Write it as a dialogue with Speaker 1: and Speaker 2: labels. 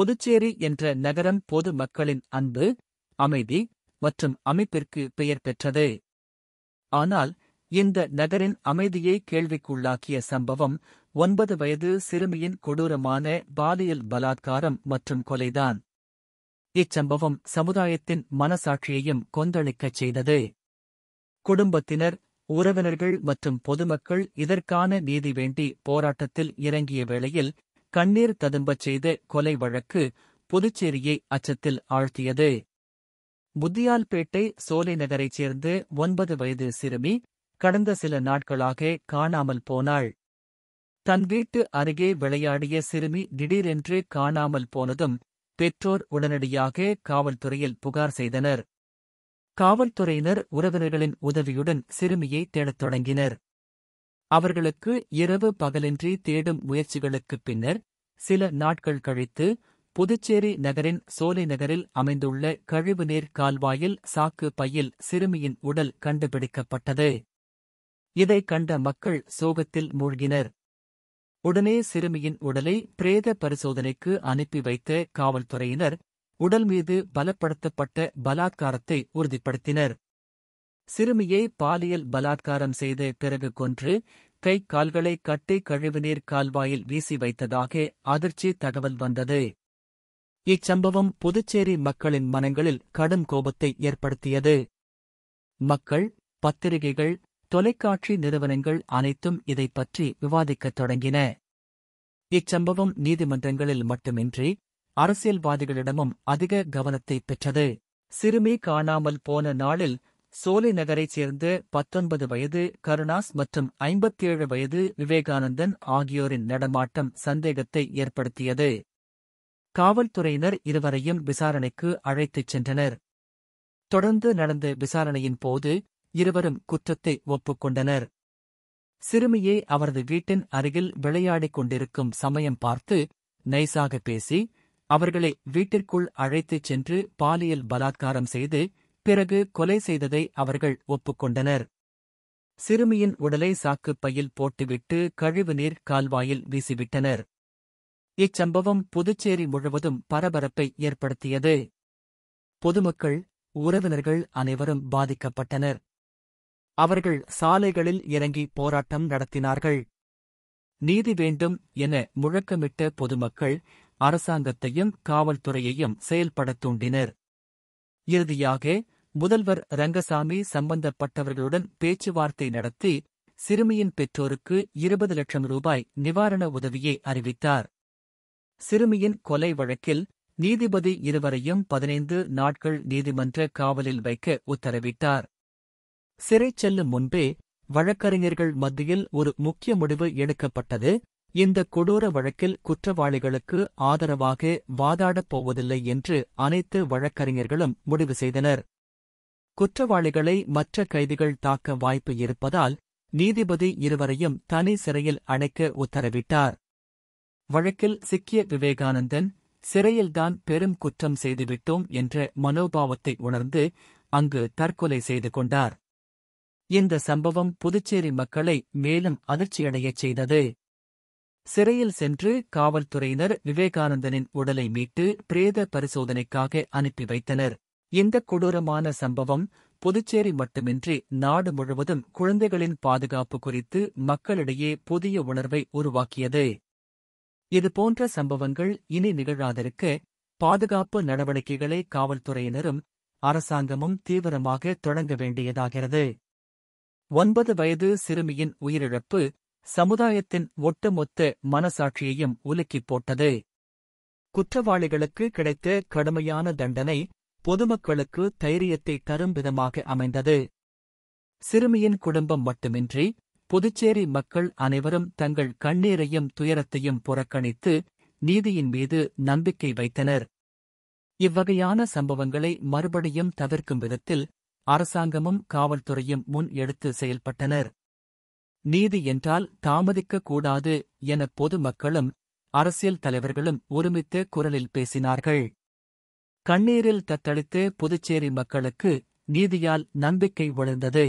Speaker 1: புதுச்சேரி என்ற நகரம் பொது மக்களின் அன்பு அமைதி மற்றும் அமைப்பிற்கு பெயர் பெற்றது ஆனால் இந்த நகரின் அமைதியை கேள்விக்குள்ளாக்கிய சம்பவம் ஒன்பது வயது சிறுமியின் கொடூரமான பாலியல் பலாத்காரம் மற்றும் கொலைதான் இச்சம்பவம் சமுதாயத்தின் மனசாட்சியையும் கொந்தளிக்கச் செய்தது குடும்பத்தினர் உறவினர்கள் மற்றும் பொதுமக்கள் இதற்கான நீதி வேண்டி போராட்டத்தில் இறங்கிய வேளையில் கண்ணீர் ததும்பச் செய்த கொலை வழக்கு புதுச்சேரியை அச்சத்தில் ஆழ்த்தியது புத்தியால்பேட்டை சோலை நகரைச் சேர்ந்த ஒன்பது வயது சிறுமி கடந்த சில நாட்களாக காணாமல் போனாள் தன் வீட்டு அருகே விளையாடிய சிறுமி திடீரென்று காணாமல் போனதும் பெற்றோர் உடனடியாக காவல்துறையில் புகார் செய்தனர் காவல்துறையினர் உறவினர்களின் உதவியுடன் சிறுமியை தேடத் தொடங்கினர் அவர்களுக்கு இரவு பகலின்றி தேடும் முயற்சிகளுக்குப் பின்னர் சில நாட்கள் கழித்து புதுச்சேரி நகரின் சோலை நகரில் அமைந்துள்ள கழிவுநீர் கால்வாயில் சாக்கு பையில் சிறுமியின் உடல் கண்டுபிடிக்கப்பட்டது இதை கண்ட மக்கள் சோகத்தில் மூழ்கினர் உடனே சிறுமியின் உடலை பிரேத பரிசோதனைக்கு அனுப்பி வைத்த காவல்துறையினர் உடல் மீது பலப்படுத்தப்பட்ட பலாத்காரத்தை உறுதிப்படுத்தினர் சிறுமியை பாலியல் பலாத்காரம் செய்த பிறகு கொன்று கை கால்களை கட்டி கழிவுநீர் கால்வாயில் வீசி வைத்ததாக அதிர்ச்சி தகவல் வந்தது இச்சம்பவம் புதுச்சேரி மக்களின் மனங்களில் கடும் கோபத்தை ஏற்படுத்தியது மக்கள் பத்திரிகைகள் தொலைக்காட்சி நிறுவனங்கள் அனைத்தும் இதை பற்றி விவாதிக்கத் தொடங்கின இச்சம்பவம் நீதிமன்றங்களில் மட்டுமின்றி அரசியல்வாதிகளிடமும் அதிக கவனத்தை பெற்றது சிறுமி காணாமல் போன நாளில் சோலை நகரைச் சேர்ந்த பத்தொன்பது வயது கருணாஸ் மற்றும் ஐம்பத்தேழு வயது விவேகானந்தன் ஆகியோரின் நடமாட்டம் சந்தேகத்தை ஏற்படுத்தியது காவல்துறையினர் இருவரையும் விசாரணைக்கு அழைத்துச் சென்றனர் தொடர்ந்து நடந்த விசாரணையின் போது இருவரும் குற்றத்தை ஒப்புக்கொண்டனர் சிறுமியை அவரது வீட்டின் அருகில் விளையாடிக் கொண்டிருக்கும் சமயம் பார்த்து நைசாக பேசி அவர்களை வீட்டிற்குள் அழைத்துச் சென்று பாலியல் பலாத்காரம் செய்து பிறகு கொலை செய்ததை அவர்கள் ஒப்புக்கொண்டனர் சிறுமியின் உடலை சாக்குப் பையில் போட்டுவிட்டு கழிவுநீர் கால்வாயில் வீசிவிட்டனர் இச்சம்பவம் புதுச்சேரி முழுவதும் பரபரப்பை ஏற்படுத்தியது பொதுமக்கள் உறவினர்கள் அனைவரும் பாதிக்கப்பட்டனர் அவர்கள் சாலைகளில் இறங்கி போராட்டம் நடத்தினார்கள் நீதி வேண்டும் என முழக்கமிட்ட பொதுமக்கள் அரசாங்கத்தையும் காவல்துறையையும் செயல்பட தூண்டினர் இறுதியாக முதல்வர் ரங்கசாமி சம்பந்தப்பட்டவர்களுடன் பேச்சுவார்த்தை நடத்தி சிறுமியின் பெற்றோருக்கு இருபது லட்சம் ரூபாய் நிவாரண உதவியை அறிவித்தார் சிறுமியின் கொலை வழக்கில் நீதிபதி இருவரையும் பதினைந்து நாட்கள் நீதிமன்ற காவலில் வைக்க உத்தரவிட்டார் சிறை செல்லும் முன்பே வழக்கறிஞர்கள் மத்தியில் ஒரு முக்கிய முடிவு எடுக்கப்பட்டது இந்த கொடூர வழக்கில் குற்றவாளிகளுக்கு ஆதரவாக வாதாடப் போவதில்லை என்று அனைத்து வழக்கறிஞர்களும் முடிவு செய்தனர் குற்றவாளிகளை மற்ற கைதிகள் தாக்க வாய்ப்பு இருப்பதால் நீதிபதி இருவரையும் தனி சிறையில் அடைக்க உத்தரவிட்டார் வழக்கில் சிக்கிய விவேகானந்தன் சிறையில்தான் பெரும் குற்றம் செய்துவிட்டோம் என்ற மனோபாவத்தை உணர்ந்து அங்கு தற்கொலை செய்து கொண்டார் இந்த சம்பவம் புதுச்சேரி மக்களை மேலும் அதிர்ச்சியடையச் செய்தது சிறையில் சென்று காவல்துறையினர் விவேகானந்தனின் உடலை மீட்டு பிரேத பரிசோதனைக்காக அனுப்பி வைத்தனர் இந்த கொடூரமான சம்பவம் புதுச்சேரி மட்டுமின்றி நாடு முழுவதும் குழந்தைகளின் பாதுகாப்பு குறித்து மக்களிடையே புதிய உணர்வை உருவாக்கியது இதுபோன்ற சம்பவங்கள் இனி நிகழாதிருக்க பாதுகாப்பு நடவடிக்கைகளை காவல்துறையினரும் அரசாங்கமும் தீவிரமாக தொடங்க வேண்டியதாகிறது ஒன்பது வயது சிறுமியின் உயிரிழப்பு சமுதாயத்தின் ஒட்டுமொத்த மனசாட்சியையும் உலுக்கிப் போட்டது குற்றவாளிகளுக்கு கிடைத்த கடுமையான தண்டனை பொதுமக்களுக்கு தைரியத்தை தரும் விதமாக அமைந்தது சிறுமியின் குடும்பம் மட்டுமின்றி புதுச்சேரி மக்கள் அனைவரும் தங்கள் கண்ணீரையும் துயரத்தையும் புறக்கணித்து நீதியின் மீது நம்பிக்கை வைத்தனர் இவ்வகையான சம்பவங்களை மறுபடியும் தவிர்க்கும் விதத்தில் அரசாங்கமும் காவல்துறையும் முன் எடுத்து செயல்பட்டனர் நீதி என்றால் தாமதிக்க கூடாது என பொதுமக்களும் அரசியல் தலைவர்களும் ஒருமித்த குரலில் பேசினார்கள் கண்ணீரில் தத்தளித்து புதுச்சேரி மக்களுக்கு நீதியால் நம்பிக்கை விழுந்தது